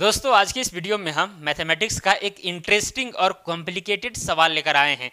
दोस्तों आज की इस वीडियो में हम मैथमेटिक्स का एक इंटरेस्टिंग और कॉम्प्लिकेटेड सवाल लेकर आए हैं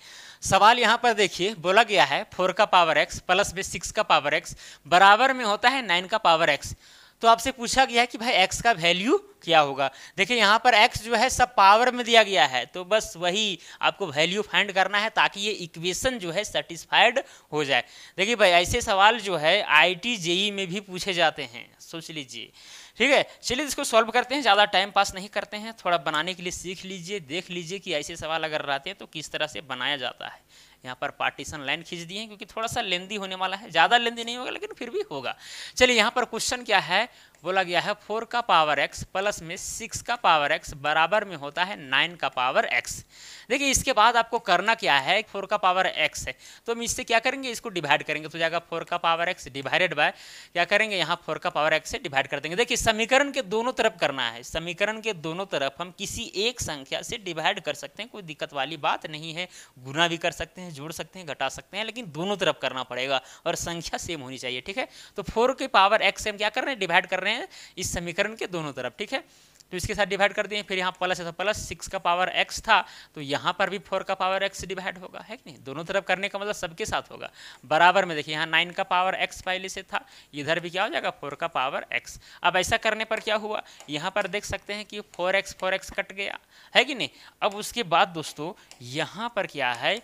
सवाल यहाँ पर देखिए बोला गया है फोर का पावर एक्स प्लस में सिक्स का पावर एक्स बराबर में होता है नाइन का पावर एक्स तो आपसे पूछा गया है कि भाई एक्स का वैल्यू क्या होगा देखिए यहाँ पर एक्स जो है सब पावर में दिया गया है तो बस वही आपको वैल्यू फाइंड करना है ताकि ये इक्वेशन जो है सेटिस्फाइड हो जाए देखिए भाई ऐसे सवाल जो है आई टी जेई में भी पूछे जाते हैं सोच लीजिए ठीक है चलिए इसको सॉल्व करते हैं ज़्यादा टाइम पास नहीं करते हैं थोड़ा बनाने के लिए सीख लीजिए देख लीजिए कि ऐसे सवाल अगर रहते हैं तो किस तरह से बनाया जाता है यहाँ पर पार्टीशन लाइन खींच दी है क्योंकि थोड़ा सा लेंदी होने वाला है ज़्यादा लेंदी नहीं होगा लेकिन फिर भी होगा चलिए यहाँ पर क्वेश्चन क्या है बोला गया है फोर का पावर एक्स प्लस में सिक्स का पावर एक्स बराबर में होता है नाइन का पावर एक्स देखिए इसके बाद आपको करना क्या है फोर का पावर एक्स है तो हम इससे क्या करेंगे इसको डिवाइड करेंगे तो जाएगा फोर का पावर एक्स डिवाइडेड बाय क्या करेंगे यहाँ फोर का पावर एक्स से डिवाइड कर देंगे देखिए समीकरण के दोनों तरफ करना है समीकरण के दोनों तरफ हम किसी एक संख्या से डिवाइड कर सकते हैं कोई दिक्कत वाली बात नहीं है गुना भी कर सकते हैं जोड़ सकते हैं घटा सकते हैं लेकिन दोनों तरफ करना पड़ेगा और संख्या सेम होनी चाहिए ठीक है तो फोर के पावर एक्स से हम क्या कर रहे हैं डिवाइड कर रहे हैं रहे हैं इस समीकरण के दोनों तरफ ठीक है तो इसके साथ डिवाइड कर दिए फिर यहाँ प्लस है तो प्लस सिक्स का पावर एक्स था तो यहाँ पर भी फोर का पावर एक्स डिवाइड होगा है कि नहीं दोनों तरफ करने का मतलब सबके साथ होगा बराबर में देखिए यहाँ नाइन का पावर एक्स पहले से था इधर भी क्या हो जाएगा फोर का पावर एक्स अब ऐसा करने पर क्या हुआ यहाँ पर देख सकते हैं कि four x four x cut गया है कि नहीं अब उसके बाद दोस्तों यहाँ पर क्या है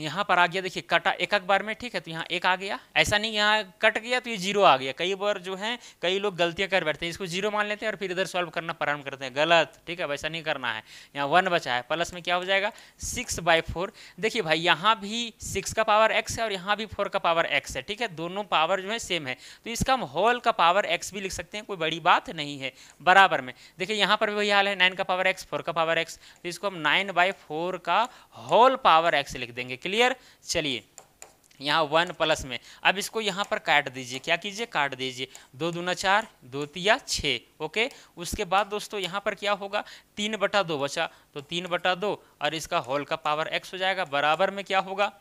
यहाँ पर आ गया देखिए कटा एक एक बार में ठीक है तो यहाँ एक आ गया ऐसा नहीं यहाँ कट गया तो ये जीरो आ गया कई बार जो है कई लोग गलतियाँ कर बैठते हैं इसको जीरो मान लेते हैं और फिर इधर सॉल्व करना प्रारंभ करते हैं गलत ठीक है वैसा नहीं करना है यहाँ वन बचा है प्लस में क्या हो जाएगा सिक्स बाई फोर देखिए भाई यहाँ भी सिक्स का पावर एक्स है और यहाँ भी फोर का पावर एक्स है ठीक है दोनों पावर जो है सेम है तो इसका हम होल का पावर एक्स भी लिख सकते हैं कोई बड़ी बात नहीं है बराबर में देखिए यहाँ पर भी वही हाल है नाइन का पावर एक्स फोर का पावर एक्स तो इसको हम नाइन बाई फोर का होल पावर एक्स लिख देंगे क्लियर चलिए यहाँ वन प्लस में अब इसको यहाँ पर काट दीजिए क्या कीजिए काट दीजिए दो दूना चार दो तिया छः ओके उसके बाद दोस्तों यहाँ पर क्या होगा तीन बटा दो बचा तो तीन बटा दो और इसका होल का पावर एक्स हो जाएगा बराबर में क्या होगा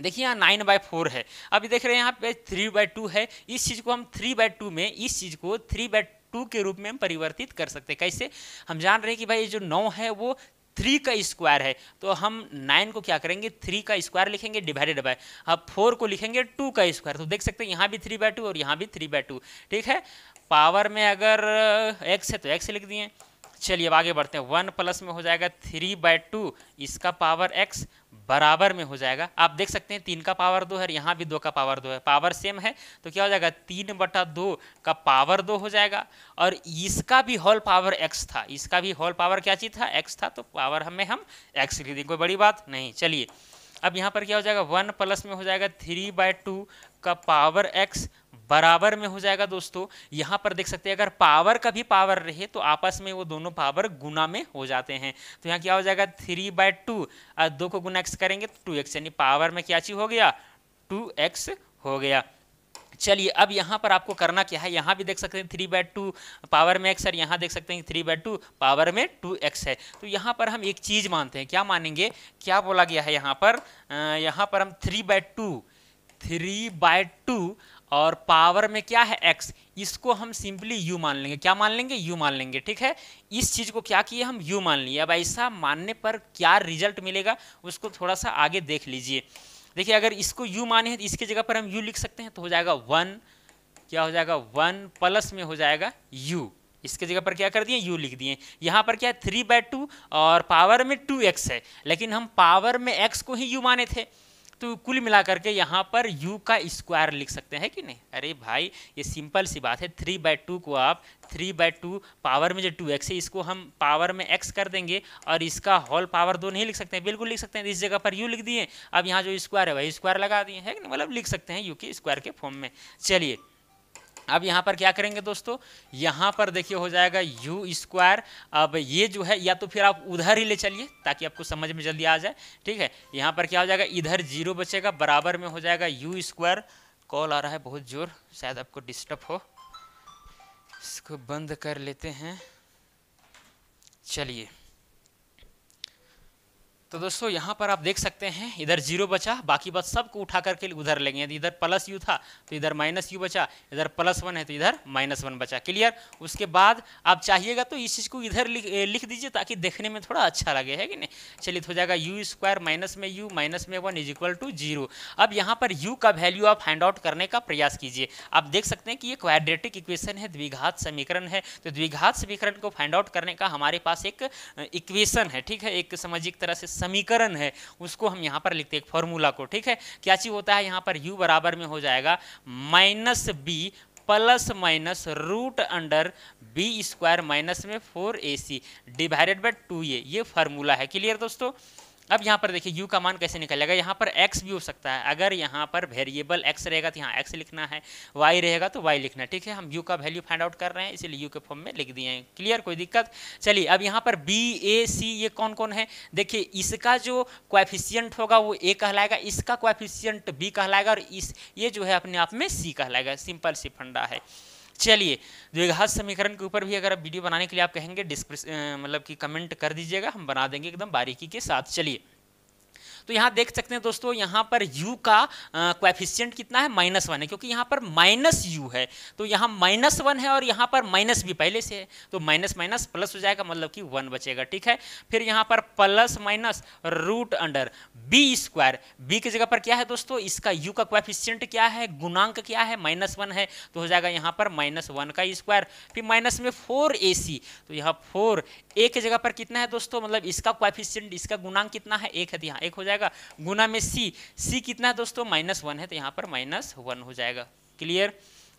देखिए यहाँ नाइन बाई फोर है अभी देख रहे हैं यहाँ पे थ्री बाई टू है इस चीज़ को हम थ्री बाई टू में इस चीज़ को थ्री बाई टू के रूप में हम परिवर्तित कर सकते हैं कैसे हम जान रहे हैं कि भाई ये जो नौ है वो थ्री का स्क्वायर है तो हम नाइन को क्या करेंगे थ्री का स्क्वायर लिखेंगे डिवाइडेड बाय अब फोर को लिखेंगे टू का स्क्वायर तो देख सकते हैं यहाँ भी थ्री बाय टू और यहाँ भी थ्री बाय टू ठीक है पावर में अगर एक्स uh, है तो एक्स लिख दिए चलिए अब आगे बढ़ते हैं वन प्लस में हो जाएगा थ्री बाय टू इसका पावर एक्स बराबर में हो जाएगा आप देख सकते हैं तीन का पावर दो है और यहाँ भी दो का पावर दो है पावर सेम है तो क्या हो जाएगा तीन बटा दो का पावर दो हो जाएगा और इसका भी होल पावर एक्स था इसका भी होल पावर क्या चीज़ था एक्स था तो पावर हमें हम एक्स लिख दें कोई बड़ी बात नहीं चलिए अब यहाँ पर क्या हो जाएगा वन प्लस में हो जाएगा थ्री बाय टू का पावर एक्स बराबर में हो जाएगा दोस्तों यहाँ पर देख सकते हैं अगर पावर का भी पावर रहे तो आपस में वो दोनों पावर गुना में हो जाते हैं तो यहाँ क्या हो जाएगा थ्री बाय टू और दो को गुना एक्स करेंगे तो टू एक्स यानी पावर में क्या चीज़ हो गया टू एक्स हो गया चलिए अब यहाँ पर आपको करना क्या है यहाँ भी देख सकते हैं थ्री बाय टू पावर में एक्स और यहाँ देख सकते हैं थ्री बाय टू पावर में टू एक्स है तो यहाँ पर हम एक चीज़ मानते हैं क्या मानेंगे क्या बोला गया है यहाँ पर आ, यहाँ पर हम three by two three by two और पावर में क्या है एक्स इसको हम सिंपली यू मान लेंगे क्या मान लेंगे यू मान लेंगे ठीक है इस चीज़ को क्या किए हम यू मान लिए अब ऐसा मानने पर क्या रिजल्ट मिलेगा उसको थोड़ा सा आगे देख लीजिए देखिए अगर इसको यू माने हैं तो इसके जगह पर हम यू लिख सकते हैं तो हो जाएगा वन क्या हो जाएगा वन प्लस में हो जाएगा यू इसके जगह पर क्या कर दिए यू लिख दिए यहाँ पर क्या है थ्री बाय टू और पावर में टू एक्स है लेकिन हम पावर में एक्स को ही यू माने थे तो कुल मिलाकर के यहाँ पर u का स्क्वायर लिख सकते हैं कि नहीं अरे भाई ये सिंपल सी बात है थ्री बाय टू को आप थ्री बाय टू पावर में जो टू एक्स है इसको हम पावर में एक्स कर देंगे और इसका होल पावर दो नहीं लिख सकते हैं बिल्कुल लिख सकते हैं इस जगह पर यू लिख दिए अब यहाँ जो स्क्वायर है वही स्क्वायर लगा दिए है मतलब लिख सकते हैं यू के स्क्वायर के फॉर्म में चलिए अब यहाँ पर क्या करेंगे दोस्तों यहाँ पर देखिए हो जाएगा यू स्क्वायर अब ये जो है या तो फिर आप उधर ही ले चलिए ताकि आपको समझ में जल्दी आ जाए ठीक है यहाँ पर क्या हो जाएगा इधर जीरो बचेगा बराबर में हो जाएगा यू स्क्वायर कॉल आ रहा है बहुत जोर शायद आपको डिस्टर्ब हो इसको बंद कर लेते हैं चलिए तो दोस्तों यहाँ पर आप देख सकते हैं इधर जीरो बचा बाकी बात सबको उठा करके उधर लेंगे यदि इधर प्लस यू था तो इधर माइनस यू बचा इधर प्लस वन है तो इधर माइनस वन बचा क्लियर उसके बाद आप चाहिएगा तो इस चीज़ को इधर लिख लिख दीजिए ताकि देखने में थोड़ा अच्छा लगे है कि नहीं चलिए तो हो जाएगा यू स्क्वायर माइनस में यू माइनस में one is equal to zero अब यहाँ पर यू का वैल्यू आप फाइंड आउट करने का प्रयास कीजिए आप देख सकते हैं कि ये क्वाड्रेटिक इक्वेशन है द्विघात समीकरण है तो द्विघात समीकरण को फाइंड आउट करने का हमारे पास एक इक्वेशन है ठीक है एक समझिए तरह से समीकरण है उसको हम यहाँ पर लिखते हैं एक फॉर्मूला को ठीक है क्या चीज़ होता है यहाँ पर यू बराबर में हो जाएगा minus b plus minus root under b square minus में four a c divided by two a ये फॉर्मूला है क्लियर दोस्तों अब यहाँ पर देखिए u का मान कैसे निकलेगा यहाँ पर x भी हो सकता है अगर यहाँ पर वेरिएबल x रहेगा तो यहाँ x लिखना है y रहेगा तो y लिखना है ठीक है हम u का वैल्यू फाइंड आउट कर रहे हैं इसीलिए u के फॉर्म में लिख दिए हैं क्लियर कोई दिक्कत चलिए अब यहाँ पर b a c ये कौन कौन है देखिए इसका जो क्वाफिशियंट होगा वो ए कहलाएगा इसका क्वाफिशियंट बी कहलाएगा और इस ये जो है अपने आप में सी कहलाएगा सिंपल सी फंडा है चलिए द्विघात समीकरण के ऊपर भी अगर आप वीडियो बनाने के लिए आप कहेंगे डिस्क्रिप मतलब कि कमेंट कर दीजिएगा हम बना देंगे एकदम बारीकी के साथ चलिए तो यहाँ देख सकते हैं दोस्तों यहाँ पर यू का क्वेफिशियंट कितना है माइनस वन है क्योंकि यहाँ पर माइनस यू है तो यहाँ माइनस वन है और यहाँ पर माइनस भी पहले से है तो माइनस माइनस प्लस हो जाएगा मतलब कि वन बचेगा ठीक है फिर यहाँ पर plus minus root under b square b की जगह पर क्या है दोस्तों इसका यू का क्वेफिशियंट क्या है गुणांक क्या है माइनस वन है तो हो जाएगा यहाँ पर माइनस वन का स्क्वायर फिर माइनस में फोर ए सी तो यहाँ फोर ए की जगह पर कितना है दोस्तों मतलब इसका क्वेफिशियंट इसका गुणांक कितना है एक है तो यहाँ एक हो जाएगा जाएगा गुना में सी सी कितना है दोस्तों माइनस वन है तो यहाँ पर माइनस वन हो जाएगा क्लियर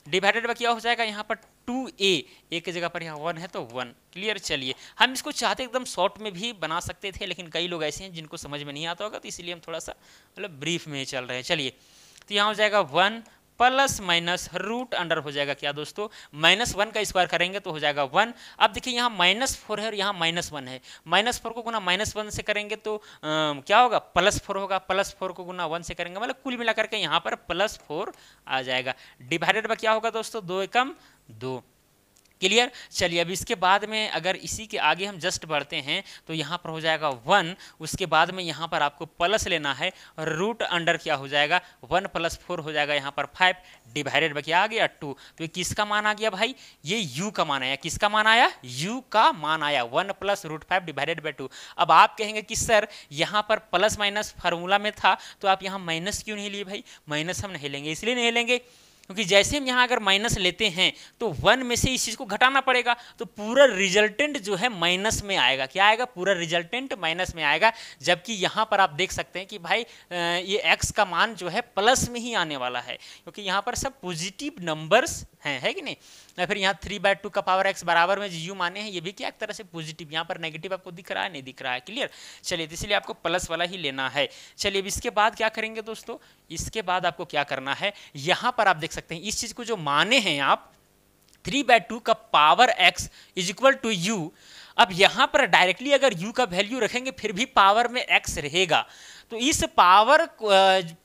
डिवाइडेड बाय क्या हो जाएगा यहाँ पर टू ए ए की जगह पर यहाँ वन है तो वन क्लियर चलिए हम इसको चाहते एकदम शॉर्ट में भी बना सकते थे लेकिन कई लोग ऐसे हैं जिनको समझ में नहीं आता होगा तो इसलिए हम थोड़ा सा मतलब ब्रीफ में चल रहे हैं चलिए तो यहाँ हो जाएगा one plus minus root under हो जाएगा क्या दोस्तों माइनस वन का स्क्वायर करेंगे तो हो जाएगा वन अब देखिए यहाँ माइनस फोर है और यहाँ माइनस वन है माइनस फोर को गुना माइनस वन से करेंगे तो आ, क्या होगा प्लस फोर होगा प्लस फोर को गुना वन से करेंगे मतलब कुल मिलाकर के यहाँ पर प्लस फोर आ जाएगा डिवाइडेड बाय क्या होगा दोस्तों दो एकम दो क्लियर चलिए अब इसके बाद में अगर इसी के आगे हम जस्ट बढ़ते हैं तो यहाँ पर हो जाएगा वन उसके बाद में यहाँ पर आपको प्लस लेना है और रूट अंडर क्या हो जाएगा वन प्लस फोर हो जाएगा यहाँ पर फाइव डिवाइडेड बाकी आ गया टू तो ये किसका मान आ गया भाई ये u का मान आया किसका मान आया u का मान आया one plus root five divided by two अब आप कहेंगे कि सर यहाँ पर प्लस माइनस फार्मूला में था तो आप यहाँ माइनस क्यों नहीं लिए भाई माइनस हम नहीं लेंगे इसलिए नहीं लेंगे क्योंकि जैसे हम यहाँ अगर माइनस लेते हैं तो वन में से इस चीज़ को घटाना पड़ेगा तो पूरा रिजल्टेंट जो है माइनस में आएगा क्या आएगा पूरा रिजल्टेंट माइनस में आएगा जबकि यहाँ पर आप देख सकते हैं कि भाई ये एक्स का मान जो है प्लस में ही आने वाला है क्योंकि यहाँ पर सब पॉजिटिव नंबर्स हैं है कि नहीं या फिर यहाँ थ्री बाय टू का पावर एक्स बराबर में जी यू माने हैं ये भी क्या एक तरह से पॉजिटिव यहाँ पर नेगेटिव आपको दिख रहा है नहीं दिख रहा है क्लियर चलिए तो इसलिए आपको प्लस वाला ही लेना है चलिए अब इसके बाद क्या करेंगे दोस्तों इसके बाद आपको क्या करना है यहाँ पर आप देख सकते हैं इस चीज़ को जो माने हैं आप थ्री बाय टू का power x is equal to u अब यहां पर डायरेक्टली अगर यू का वैल्यू रखेंगे फिर भी पावर में एक्स रहेगा तो इस पावर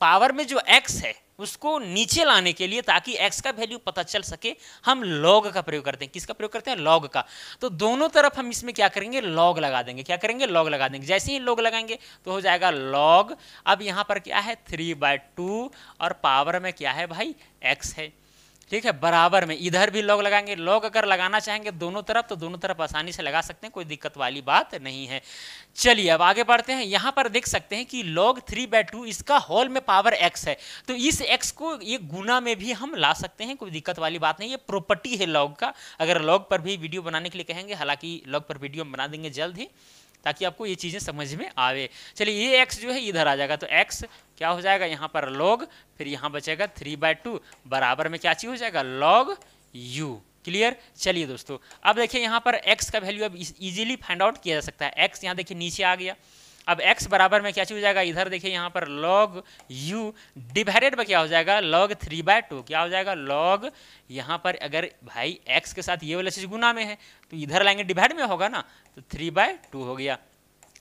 पावर में जो एक्स है उसको नीचे लाने के लिए ताकि एक्स का वैल्यू पता चल सके हम लॉग का प्रयोग करते हैं किसका प्रयोग करते हैं लॉग का तो दोनों तरफ हम इसमें क्या करेंगे लॉग लगा देंगे क्या करेंगे लॉग लगा देंगे जैसे ही लॉग लगाएंगे तो हो जाएगा लॉग अब यहाँ पर क्या है थ्री बाय टू और पावर में क्या है भाई एक्स है ठीक है बराबर में इधर भी लॉग लगाएंगे लॉग अगर लगाना चाहेंगे दोनों तरफ तो दोनों तरफ आसानी से लगा सकते हैं कोई दिक्कत वाली बात नहीं है चलिए अब आगे बढ़ते हैं यहाँ पर देख सकते हैं कि लॉग थ्री बाय टू इसका होल में पावर एक्स है तो इस एक्स को ये गुना में भी हम ला सकते हैं कोई दिक्कत वाली बात नहीं ये प्रॉपर्टी है लॉग का अगर लॉग पर भी वीडियो बनाने के लिए कहेंगे हालांकि लॉग पर वीडियो हम बना देंगे जल्द ही ताकि आपको ये चीज़ें समझ में आवे चलिए ये एक्स जो है इधर आ जाएगा तो एक्स क्या हो जाएगा यहाँ पर log फिर यहाँ बचेगा थ्री बाय टू बराबर में क्या चीज़ हो जाएगा log u क्लियर चलिए दोस्तों अब देखिए यहाँ पर x का वैल्यू अब इजीली फाइंड आउट किया जा सकता है x यहाँ देखिए नीचे आ गया अब x बराबर में क्या चीज़ हो जाएगा इधर देखिए यहाँ पर log u डिवाइडेड में क्या हो जाएगा log थ्री बाय टू क्या हो जाएगा log यहाँ पर अगर भाई x के साथ ये वाला चीज़ गुना में है तो इधर लाएंगे डिवाइड में होगा ना तो थ्री बाय टू हो गया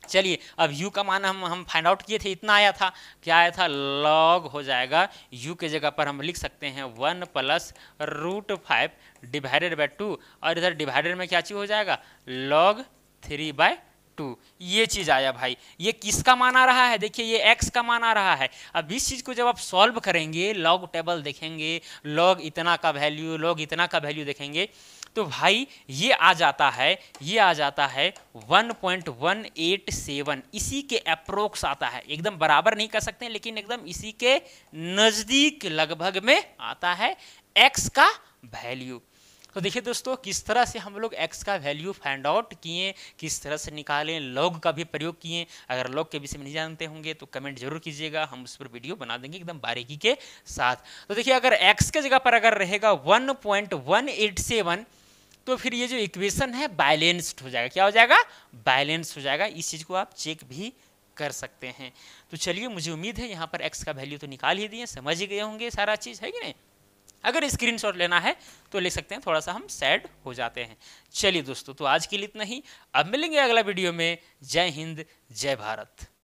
चलिए अब u का मान हम हम फाइंड आउट किए थे इतना आया था क्या आया था लॉग हो जाएगा u के जगह पर हम लिख सकते हैं one plus root five divided by two और इधर डिवाइडेड में क्या चीज़ हो जाएगा लॉग थ्री बाय टू ये चीज़ आया भाई ये किसका मान आ रहा है देखिए ये एक्स का मान आ रहा है अब इस चीज़ को जब आप सॉल्व करेंगे लॉग टेबल देखेंगे लॉग इतना का वैल्यू लॉग इतना का वैल्यू देखेंगे तो भाई ये आ जाता है ये आ जाता है 1.187 इसी के अप्रोक्स आता है एकदम बराबर नहीं कर सकते लेकिन एकदम इसी के नज़दीक लगभग में आता है एक्स का वैल्यू तो देखिए दोस्तों किस तरह से हम लोग एक्स का वैल्यू फाइंड आउट किए किस तरह से निकालें लॉग का भी प्रयोग किए अगर लॉग के विषय में नहीं जानते होंगे तो कमेंट जरूर कीजिएगा हम उस पर वीडियो बना देंगे एकदम बारीकी के साथ तो देखिए अगर एक्स के जगह पर अगर रहेगा one point one eight seven तो फिर ये जो इक्वेशन है बैलेंस्ड हो जाएगा क्या हो जाएगा बैलेंस हो जाएगा इस चीज़ को आप चेक भी कर सकते हैं तो चलिए मुझे उम्मीद है यहाँ पर एक्स का वैल्यू तो निकाल ही दिए समझ ही गए होंगे सारा चीज़ है कि नहीं अगर स्क्रीन शॉट लेना है तो ले सकते हैं थोड़ा सा हम सैड हो जाते हैं चलिए दोस्तों तो आज के लिए इतना ही अब मिलेंगे अगला वीडियो में जय हिंद जय भारत